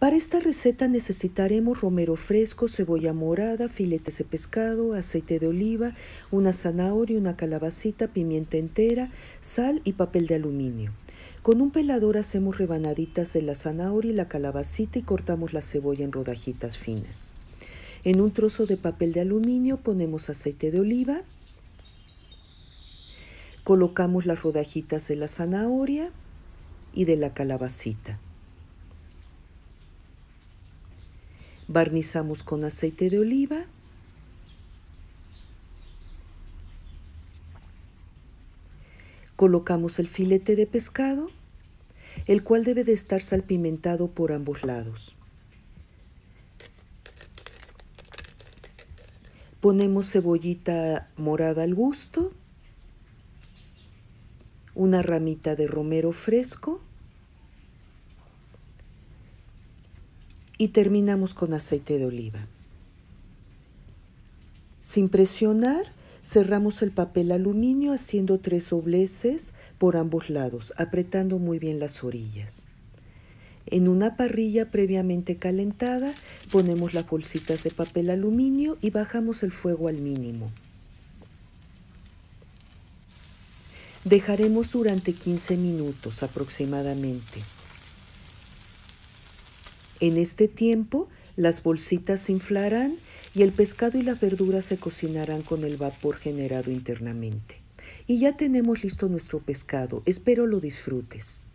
Para esta receta necesitaremos romero fresco, cebolla morada, filetes de pescado, aceite de oliva, una zanahoria, una calabacita, pimienta entera, sal y papel de aluminio. Con un pelador hacemos rebanaditas de la zanahoria y la calabacita y cortamos la cebolla en rodajitas finas. En un trozo de papel de aluminio ponemos aceite de oliva, colocamos las rodajitas de la zanahoria y de la calabacita. barnizamos con aceite de oliva colocamos el filete de pescado, el cual debe de estar salpimentado por ambos lados. Ponemos cebollita morada al gusto, una ramita de romero fresco, y terminamos con aceite de oliva. Sin presionar, cerramos el papel aluminio haciendo tres dobleces por ambos lados, apretando muy bien las orillas. En una parrilla previamente calentada ponemos las bolsitas de papel aluminio y bajamos el fuego al mínimo. Dejaremos durante 15 minutos aproximadamente. En este tiempo las bolsitas se inflarán y el pescado y la verdura se cocinarán con el vapor generado internamente. Y ya tenemos listo nuestro pescado, espero lo disfrutes.